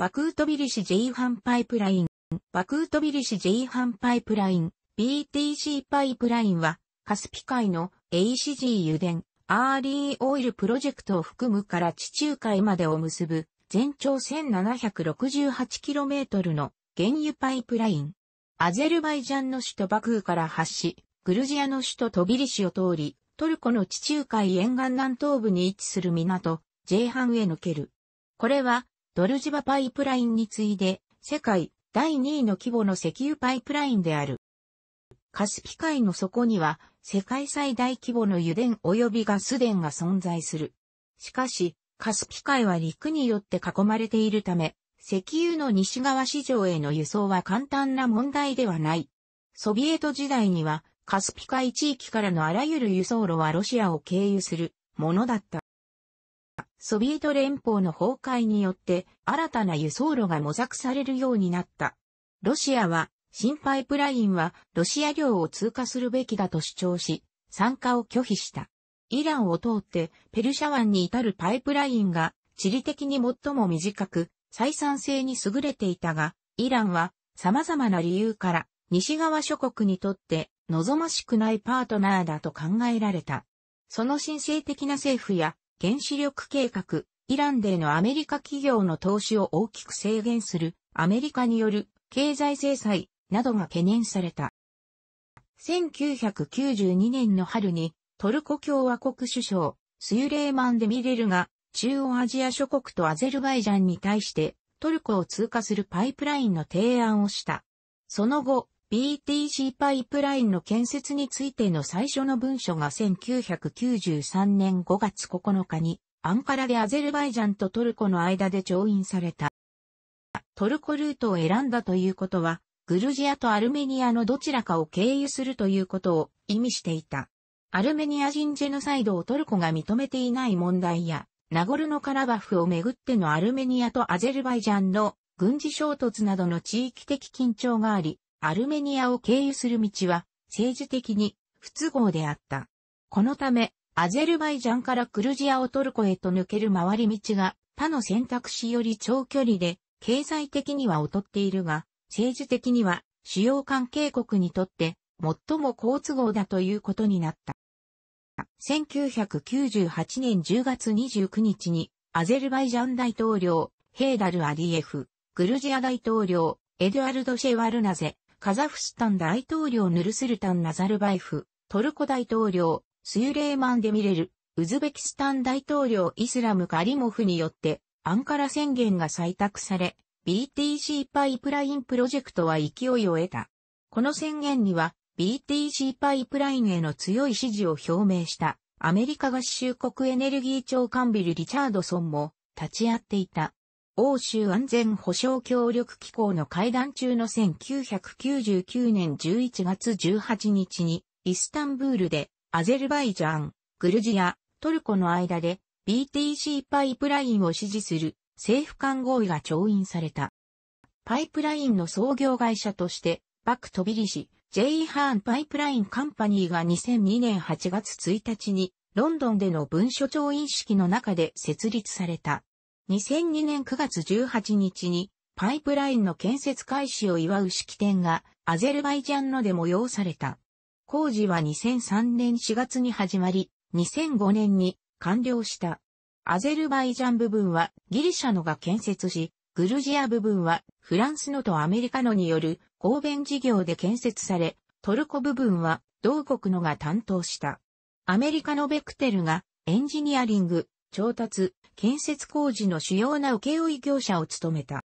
バクートビリシ J ハンパイプライン、バクートビリシ J ハンパイプライン、BTC パイプラインは、カスピ海の ACG 油田、アーリーオイルプロジェクトを含むから地中海までを結ぶ、全長 1768km の原油パイプライン。アゼルバイジャンの首都バクーから発し、グルジアの首都トビリシを通り、トルコの地中海沿岸南東部に位置する港、ジェイハンへ抜ける。これはドルジバパイプラインに次いで、世界第2位の規模の石油パイプラインである。カスピ海の底には、世界最大規模の油田及びガス田が存在する。しかし、カスピ海は陸によって囲まれているため、石油の西側市場への輸送は簡単な問題ではない。ソビエト時代には、カスピ海地域からのあらゆる輸送路はロシアを経由するものだった。ソビエト連邦の崩壊によって新たな輸送路が模索されるようになった。ロシアは、新パイプラインはロシア領を通過するべきだと主張し、参加を拒否した。イランを通ってペルシャ湾に至るパイプラインが地理的に最も短く、採算性に優れていたが、イランは様々な理由から西側諸国にとって望ましくないパートナーだと考えられた。その神聖的な政府や原子力計画、イランでのアメリカ企業の投資を大きく制限するアメリカによる経済制裁などが懸念された。1992年の春にトルコ共和国首相スユレーマン・デミレルが中央アジア諸国とアゼルバイジャンに対してトルコを通過するパイプラインの提案をした。その後、BTC パイプラインの建設についての最初の文書が1993年5月9日にアンカラでアゼルバイジャンとトルコの間で調印された。トルコルートを選んだということは、グルジアとアルメニアのどちらかを経由するということを意味していた。アルメニア人ジェノサイドをトルコが認めていない問題や、ナゴルノカラバフをめぐってのアルメニアとアゼルバイジャンの軍事衝突などの地域的緊張があり、アルメニアを経由する道は政治的に不都合であった。このため、アゼルバイジャンからクルジアをトルコへと抜ける回り道が他の選択肢より長距離で経済的には劣っているが、政治的には主要関係国にとって最も好都合だということになった。1998年10月29日にアゼルバイジャン大統領ヘーダル・アディエフ、クルジア大統領エドゥアルド・シェワルナゼ、カザフスタン大統領ヌルスルタン・ナザルバイフ、トルコ大統領、スユレーマン・デミレル、ウズベキスタン大統領イスラム・カリモフによって、アンカラ宣言が採択され、BTC パイプラインプロジェクトは勢いを得た。この宣言には、BTC パイプラインへの強い支持を表明した、アメリカ合衆国エネルギー長官ビル・リチャードソンも立ち会っていた。欧州安全保障協力機構の会談中の1999年11月18日に、イスタンブールで、アゼルバイジャン、グルジア、トルコの間で BTC パイプラインを支持する政府間合意が調印された。パイプラインの創業会社として、バクトビリシ、J ハーンパイプラインカンパニーが2002年8月1日に、ロンドンでの文書調印式の中で設立された。2002年9月18日にパイプラインの建設開始を祝う式典がアゼルバイジャンので催された。工事は2003年4月に始まり、2005年に完了した。アゼルバイジャン部分はギリシャのが建設し、グルジア部分はフランスのとアメリカのによる合弁事業で建設され、トルコ部分は同国のが担当した。アメリカのベクテルがエンジニアリング、調達、建設工事の主要な請負業者を務めた。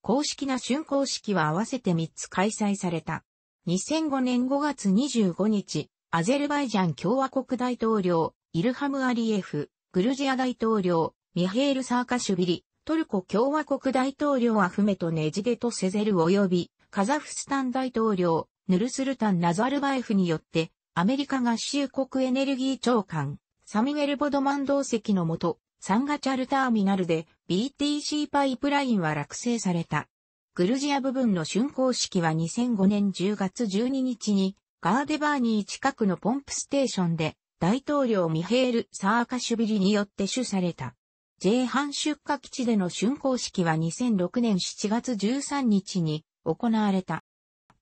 公式な竣工式は合わせて3つ開催された。2005年5月25日、アゼルバイジャン共和国大統領、イルハム・アリエフ、グルジア大統領、ミヘール・サーカシュビリ、トルコ共和国大統領アフメトネジデト・セゼル及び、カザフスタン大統領、ヌルスルタン・ナザルバエフによって、アメリカ合衆国エネルギー長官、サミネル・ボドマン同席のもと、サンガチャルターミナルで BTC パイプラインは落成された。グルジア部分の竣工式は2005年10月12日にガーデバーニー近くのポンプステーションで大統領ミヘール・サーカシュビリによって主された。J 半出荷基地での竣工式は2006年7月13日に行われた。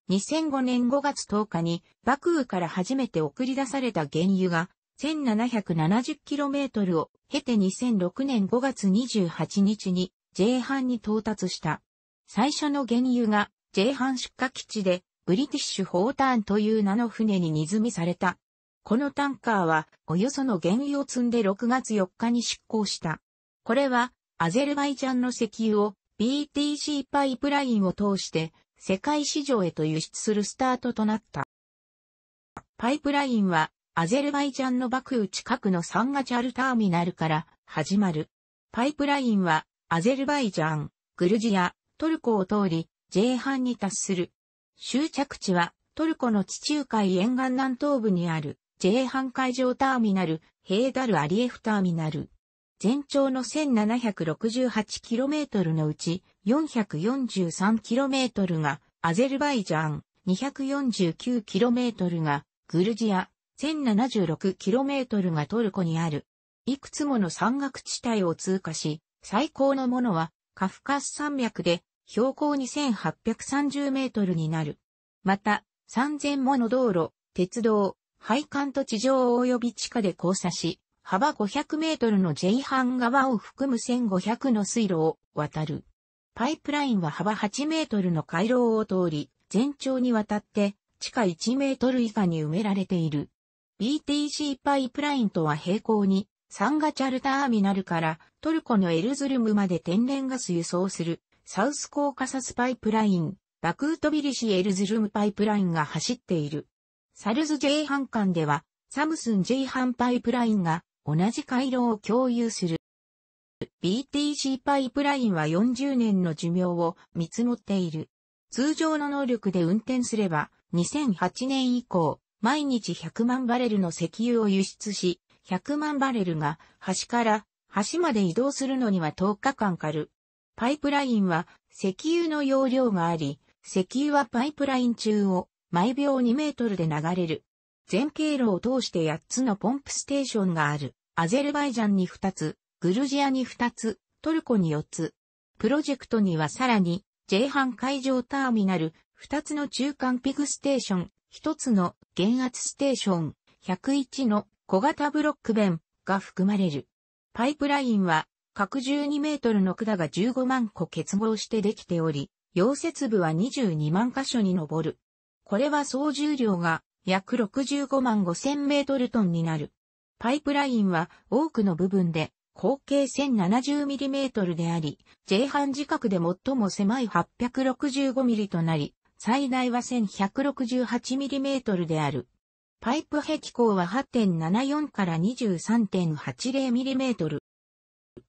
2005年5月10日にバクーから初めて送り出された原油が 1770km を経て2006年5月28日に J 班に到達した。最初の原油が J 班出荷基地でブリティッシュホーターンという名の船に荷積みされた。このタンカーはおよその原油を積んで6月4日に出港した。これはアゼルバイジャンの石油を BTC パイプラインを通して世界市場へと輸出するスタートとなった。パイプラインはアゼルバイジャンのバクー近くのサンガチャルターミナルから始まる。パイプラインは、アゼルバイジャン、グルジア、トルコを通り、J 半に達する。終着地は、トルコの地中海沿岸南東部にある、J 半海上ターミナル、ヘーダルアリエフターミナル。全長の 1768km のうち、443km がアゼルバイジャン、249km がグルジア、1076km がトルコにある。いくつもの山岳地帯を通過し、最高のものはカフカス山脈で標高2830メートルになる。また、3000もの道路、鉄道、配管と地上及び地下で交差し、幅500メートルの J 半川を含む1500の水路を渡る。パイプラインは幅8メートルの回廊を通り、全長にわたって地下1メートル以下に埋められている。BTC パイプラインとは並行に、サンガチャルターミナルからトルコのエルズルムまで天然ガス輸送するサウスコーカサスパイプライン、バクートビリシエルズルムパイプラインが走っている。サルズ J 半間では、サムスン J 半パイプラインが同じ回路を共有する。BTC パイプラインは40年の寿命を見積もっている。通常の能力で運転すれば、2008年以降、毎日100万バレルの石油を輸出し、100万バレルが端から端まで移動するのには10日間かかる。パイプラインは石油の容量があり、石油はパイプライン中を毎秒2メートルで流れる。全経路を通して8つのポンプステーションがある。アゼルバイジャンに2つ、グルジアに2つ、トルコに4つ。プロジェクトにはさらに、J 半海上ターミナル、2つの中間ピグステーション、一つの減圧ステーション101の小型ブロック弁が含まれる。パイプラインは各12メートルの管が15万個結合してできており、溶接部は22万箇所に上る。これは総重量が約65万5千メートルトンになる。パイプラインは多くの部分で合計1 0 7 0トルであり、J 半自覚で最も狭い8 6 5ミリとなり、最大は 1168mm である。パイプ壁高は8.74から23.80ミリメートル。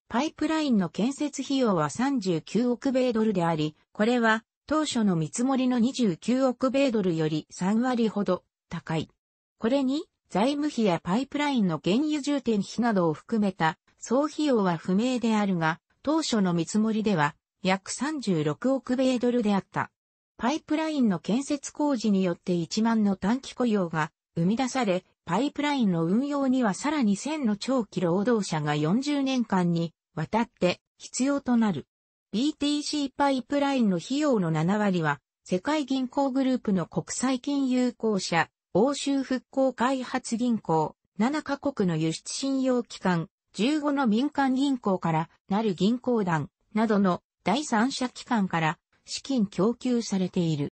パイプラインの建設費用は39億米ドルであり、これは当初の見積もりの29億米ドルより3割ほど高い。これに財務費やパイプラインの原油充填費などを含めた総費用は不明であるが、当初の見積もりでは約36億米ドルであった。パイプラインの建設工事によって1万の短期雇用が生み出され、パイプラインの運用にはさらに1000の長期労働者が40年間にわたって必要となる。BTC パイプラインの費用の7割は、世界銀行グループの国際金融公社、欧州復興開発銀行、7カ国の輸出信用機関、15の民間銀行からなる銀行団などの第三者機関から資金供給されている。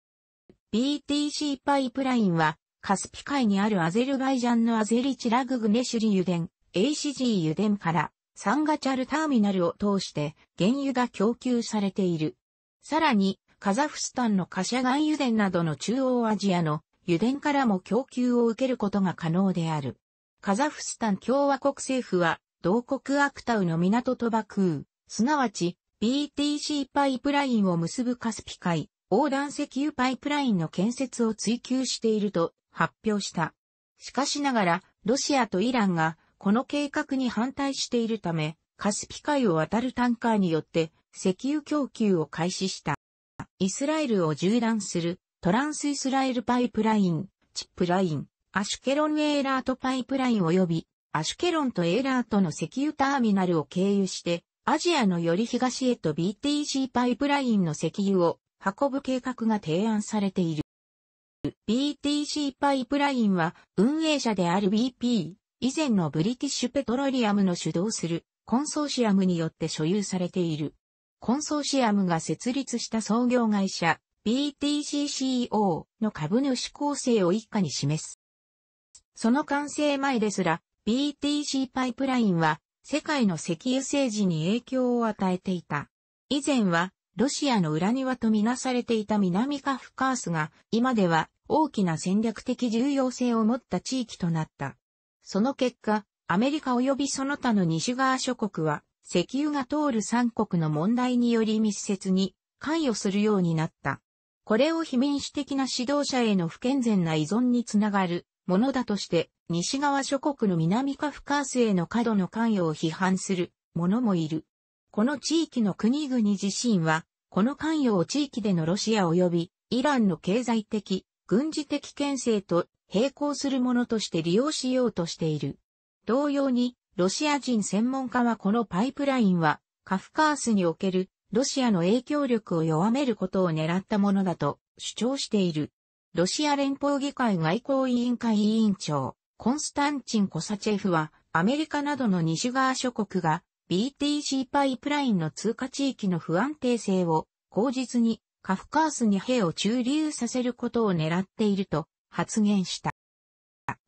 BTC パイプラインは、カスピ海にあるアゼルバイジャンのアゼリチラググネシュリ油田、ACG 油田から、サンガチャルターミナルを通して原油が供給されている。さらに、カザフスタンのカシャガン油田などの中央アジアの油田からも供給を受けることが可能である。カザフスタン共和国政府は、同国アクタウの港とバクー、すなわち BTC パイプラインを結ぶカスピ海横断石油パイプラインの建設を追求していると発表した。しかしながら、ロシアとイランがこの計画に反対しているため、カスピ海を渡るタンカーによって石油供給を開始した。イスラエルを縦断するトランスイスラエルパイプライン、チップライン、アシュケロンエーラートパイプライン及びアシュケロンとエーラートの石油ターミナルを経由してアジアのより東へと BTC パイプラインの石油を運ぶ計画が提案されている。BTC パイプラインは運営者である BP、以前のブリティッシュペトロリアムの主導するコンソーシアムによって所有されている。コンソーシアムが設立した創業会社 BTCCO の株主構成を一家に示す。その完成前ですら BTC パイプラインは世界の石油政治に影響を与えていた。以前は、ロシアの裏庭とみなされていた南カフカースが、今では大きな戦略的重要性を持った地域となった。その結果、アメリカ及びその他の西側諸国は、石油が通る三国の問題により密接に関与するようになった。これを非民主的な指導者への不健全な依存につながるものだとして、西側諸国の南カフカースへの過度の関与を批判する者もいる。この地域の国々自身は、この関与を地域でのロシア及びイランの経済的、軍事的牽制と並行するものとして利用しようとしている。同様に、ロシア人専門家はこのパイプラインは、カフカースにおけるロシアの影響力を弱めることを狙ったものだと主張している。ロシア連邦議会外交委員会委員長、コンスタンチン・コサチェフは、アメリカなどの西側諸国が BTC パイプラインの通過地域の不安定性を口実にカフカースに兵を駐留させることを狙っていると発言した。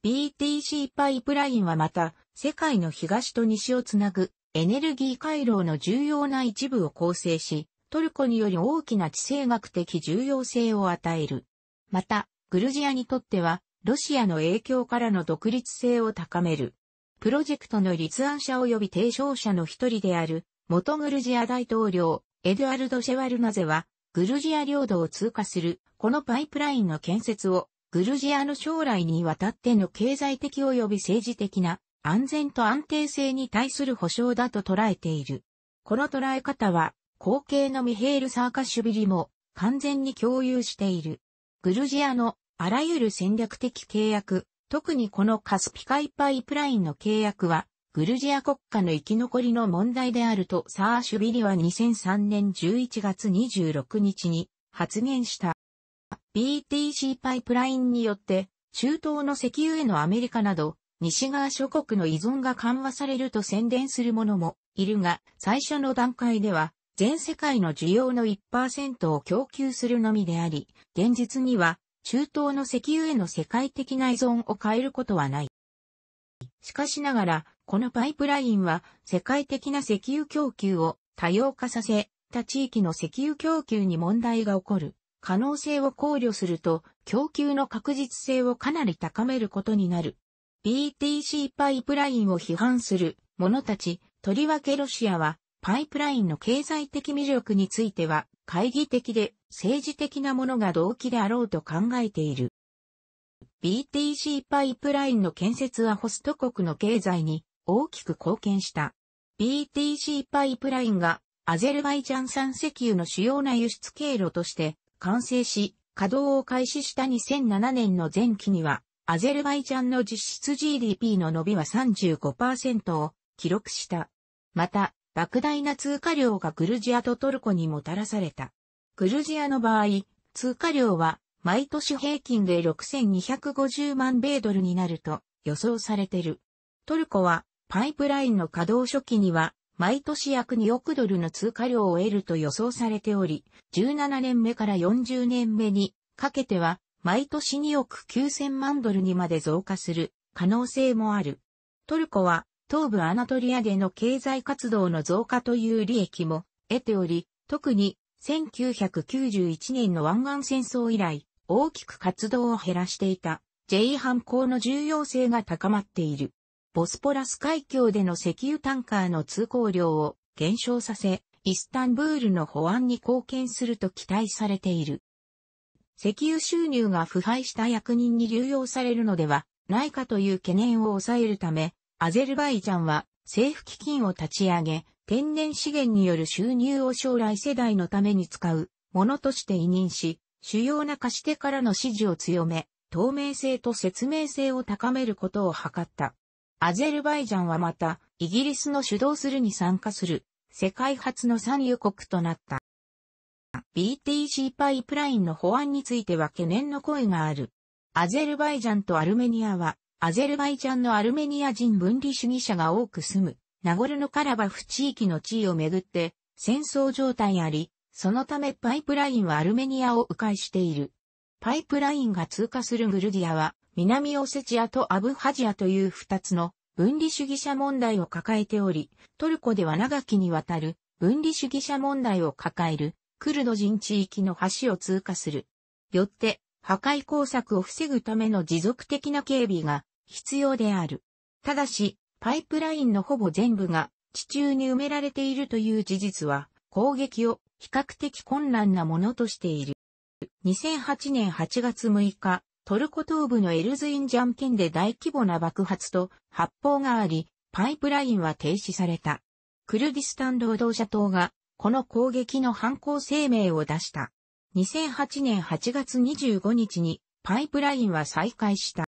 BTC パイプラインはまた世界の東と西をつなぐエネルギー回廊の重要な一部を構成し、トルコにより大きな地政学的重要性を与える。また、グルジアにとっては、ロシアの影響からの独立性を高める。プロジェクトの立案者及び提唱者の一人である、元グルジア大統領、エドゥアルド・シェワルナゼは、グルジア領土を通過する、このパイプラインの建設を、グルジアの将来にわたっての経済的及び政治的な安全と安定性に対する保障だと捉えている。この捉え方は、後継のミヘール・サーカッシュビリも完全に共有している。グルジアのあらゆる戦略的契約、特にこのカスピ海パイプラインの契約は、グルジア国家の生き残りの問題であるとサーシュビリは2003年11月26日に発言した。BTC パイプラインによって、中東の石油へのアメリカなど、西側諸国の依存が緩和されると宣伝する者もいるが、最初の段階では、全世界の需要の1%を供給するのみであり、現実には、中東の石油への世界的な依存を変えることはない。しかしながら、このパイプラインは世界的な石油供給を多様化させ、他地域の石油供給に問題が起こる可能性を考慮すると、供給の確実性をかなり高めることになる。BTC パイプラインを批判する者たち、とりわけロシアは、パイプラインの経済的魅力については、懐疑的で、政治的なものが動機であろうと考えている。BTC パイプラインの建設はホスト国の経済に大きく貢献した。BTC パイプラインがアゼルバイジャン産石油の主要な輸出経路として完成し、稼働を開始した2007年の前期には、アゼルバイジャンの実質 GDP の伸びは35%を記録した。また、莫大な通貨量がグルジアとトルコにもたらされた。グルジアの場合、通貨量は毎年平均で6250万米ドルになると予想されてる。トルコはパイプラインの稼働初期には毎年約2億ドルの通貨量を得ると予想されており、17年目から40年目にかけては毎年2億9000万ドルにまで増加する可能性もある。トルコは東部アナトリアでの経済活動の増加という利益も得ており、特に1991年の湾岸戦争以来、大きく活動を減らしていた J 反抗の重要性が高まっている。ボスポラス海峡での石油タンカーの通行量を減少させ、イスタンブールの保安に貢献すると期待されている。石油収入が腐敗した役人に流用されるのではないかという懸念を抑えるため、アゼルバイジャンは政府基金を立ち上げ、天然資源による収入を将来世代のために使うものとして委任し、主要な貸し手からの支持を強め、透明性と説明性を高めることを図った。アゼルバイジャンはまた、イギリスの主導するに参加する、世界初の産油国となった。BTC パイプラインの法案については懸念の声がある。アゼルバイジャンとアルメニアは、アゼルバイジャンのアルメニア人分離主義者が多く住むナゴルノカラバフ地域の地位をめぐって戦争状態あり、そのためパイプラインはアルメニアを迂回している。パイプラインが通過するグルディアは、南オセチアとアブハジアという二つの分離主義者問題を抱えており、トルコでは長きにわたる分離主義者問題を抱えるクルド人地域の橋を通過する。よって、破壊工作を防ぐための持続的な警備が必要である。ただし、パイプラインのほぼ全部が地中に埋められているという事実は、攻撃を比較的困難なものとしている。2008年8月6日、トルコ東部のエルズインジャン県で大規模な爆発と発砲があり、パイプラインは停止された。クルディスタン労働者党がこの攻撃の犯行声明を出した。2008年8月25日にパイプラインは再開した。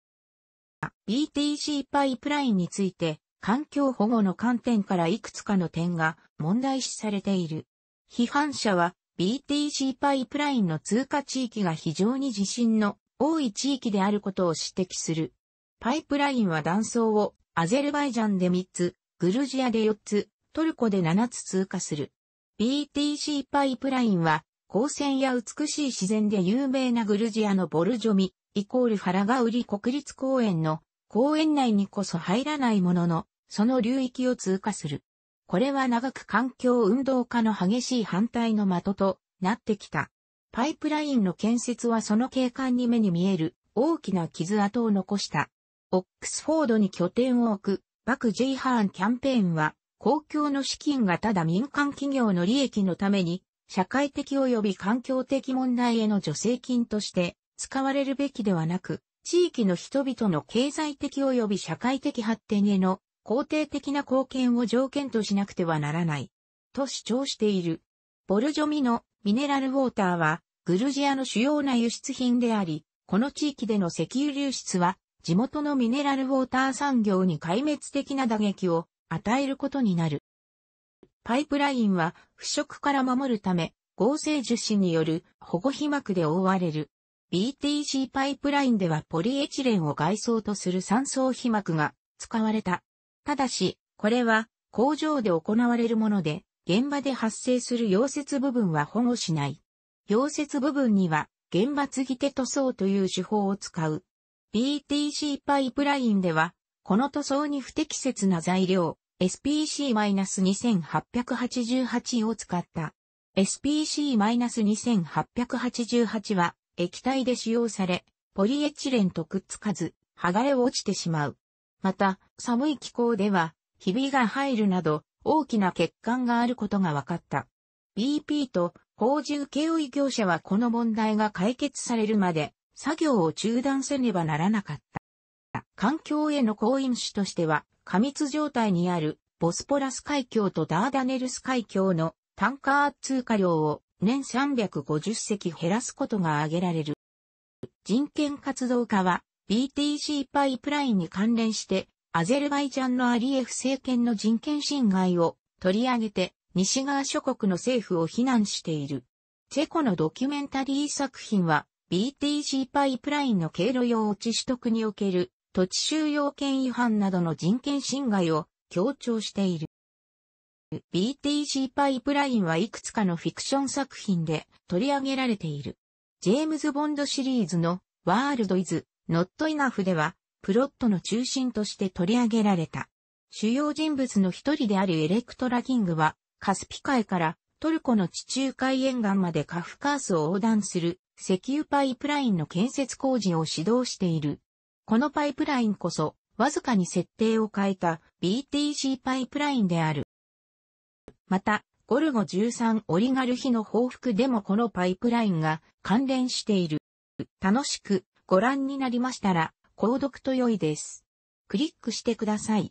BTC パイプラインについて、環境保護の観点からいくつかの点が問題視されている。批判者は BTC パイプラインの通過地域が非常に地震の多い地域であることを指摘する。パイプラインは断層をアゼルバイジャンで3つ、グルジアで4つ、トルコで7つ通過する。BTC パイプラインは、光線や美しい自然で有名なグルジアのボルジョミ、イコール原が売り国立公園の公園内にこそ入らないものの、その流域を通過する。これは長く環境運動家の激しい反対の的となってきた。パイプラインの建設はその景観に目に見える大きな傷跡を残した。オックスフォードに拠点を置くバク・ジェイ・ハーンキャンペーンは公共の資金がただ民間企業の利益のために社会的及び環境的問題への助成金として使われるべきではなく、地域の人々の経済的及び社会的発展への肯定的な貢献を条件としなくてはならない、と主張している。ボルジョミのミネラルウォーターは、グルジアの主要な輸出品であり、この地域での石油流出は、地元のミネラルウォーター産業に壊滅的な打撃を与えることになる。パイプラインは腐食から守るため、合成樹脂による保護被膜で覆われる。BTC パイプラインではポリエチレンを外装とする三層皮膜が使われた。ただし、これは工場で行われるもので、現場で発生する溶接部分は保護しない。溶接部分には、現場継ぎ手塗装という手法を使う。BTC パイプラインでは、この塗装に不適切な材料、SPC-2888 を使った。SPC-2888 は、液体で使用され、ポリエチレンとくっつかず、剥がれ落ちてしまう。また、寒い気候では、ひびが入るなど、大きな欠陥があることが分かった。BP と工事請負業者はこの問題が解決されるまで、作業を中断せねばならなかった。環境への好因子としては、過密状態にあるボスポラス海峡とダーダネルス海峡のタンカー通過量を年350隻減らすことが挙げられる。人権活動家は BTC パイプラインに関連して、アゼルバイジャンのアリエフ政権の人権侵害を取り上げて、西側諸国の政府を非難している。チェコのドキュメンタリー作品は、BTC パイプラインの経路用地取得における土地収容権違反などの人権侵害を強調している。BTC パイプラインはいくつかのフィクション作品で取り上げられている。ジェームズ・ボンドシリーズのワールド・イズ・ノット・イナフでは、プロットの中心として取り上げられた。主要人物の一人であるエレクトラ・キングは、カスピ海からトルコの地中海沿岸までカフカースを横断する石油パイプラインの建設工事を指導している。このパイプラインこそ、わずかに設定を変えた BTC パイプラインである。また、ゴルゴ13オリガルヒの報復でもこのパイプラインが関連している。楽しくご覧になりましたら、購読と良いです。クリックしてください。